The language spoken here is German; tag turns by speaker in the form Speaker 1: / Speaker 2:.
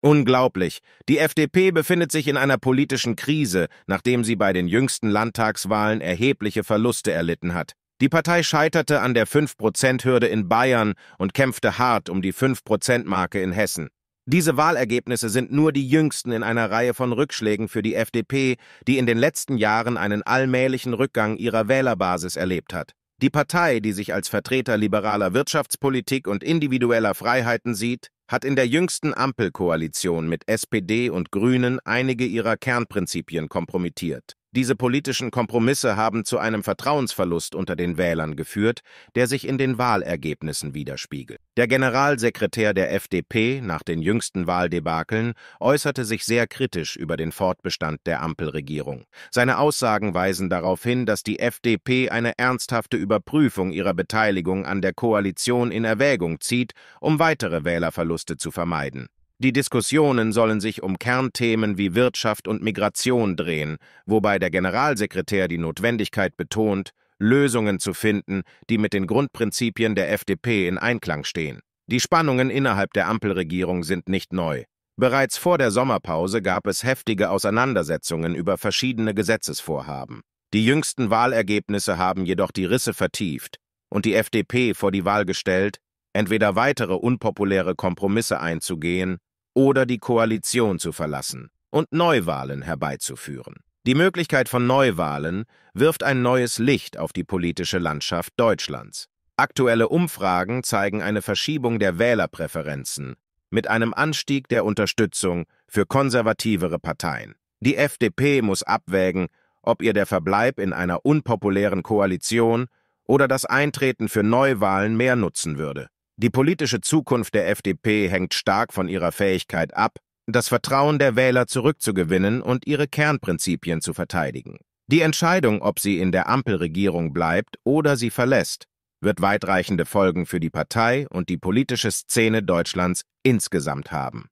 Speaker 1: Unglaublich. Die FDP befindet sich in einer politischen Krise, nachdem sie bei den jüngsten Landtagswahlen erhebliche Verluste erlitten hat. Die Partei scheiterte an der 5-Prozent-Hürde in Bayern und kämpfte hart um die 5-Prozent-Marke in Hessen. Diese Wahlergebnisse sind nur die jüngsten in einer Reihe von Rückschlägen für die FDP, die in den letzten Jahren einen allmählichen Rückgang ihrer Wählerbasis erlebt hat. Die Partei, die sich als Vertreter liberaler Wirtschaftspolitik und individueller Freiheiten sieht, hat in der jüngsten Ampelkoalition mit SPD und Grünen einige ihrer Kernprinzipien kompromittiert diese politischen Kompromisse haben zu einem Vertrauensverlust unter den Wählern geführt, der sich in den Wahlergebnissen widerspiegelt. Der Generalsekretär der FDP nach den jüngsten Wahldebakeln äußerte sich sehr kritisch über den Fortbestand der Ampelregierung. Seine Aussagen weisen darauf hin, dass die FDP eine ernsthafte Überprüfung ihrer Beteiligung an der Koalition in Erwägung zieht, um weitere Wählerverluste zu vermeiden. Die Diskussionen sollen sich um Kernthemen wie Wirtschaft und Migration drehen, wobei der Generalsekretär die Notwendigkeit betont, Lösungen zu finden, die mit den Grundprinzipien der FDP in Einklang stehen. Die Spannungen innerhalb der Ampelregierung sind nicht neu. Bereits vor der Sommerpause gab es heftige Auseinandersetzungen über verschiedene Gesetzesvorhaben. Die jüngsten Wahlergebnisse haben jedoch die Risse vertieft und die FDP vor die Wahl gestellt, entweder weitere unpopuläre Kompromisse einzugehen oder die Koalition zu verlassen und Neuwahlen herbeizuführen. Die Möglichkeit von Neuwahlen wirft ein neues Licht auf die politische Landschaft Deutschlands. Aktuelle Umfragen zeigen eine Verschiebung der Wählerpräferenzen mit einem Anstieg der Unterstützung für konservativere Parteien. Die FDP muss abwägen, ob ihr der Verbleib in einer unpopulären Koalition oder das Eintreten für Neuwahlen mehr nutzen würde. Die politische Zukunft der FDP hängt stark von ihrer Fähigkeit ab, das Vertrauen der Wähler zurückzugewinnen und ihre Kernprinzipien zu verteidigen. Die Entscheidung, ob sie in der Ampelregierung bleibt oder sie verlässt, wird weitreichende Folgen für die Partei und die politische Szene Deutschlands insgesamt haben.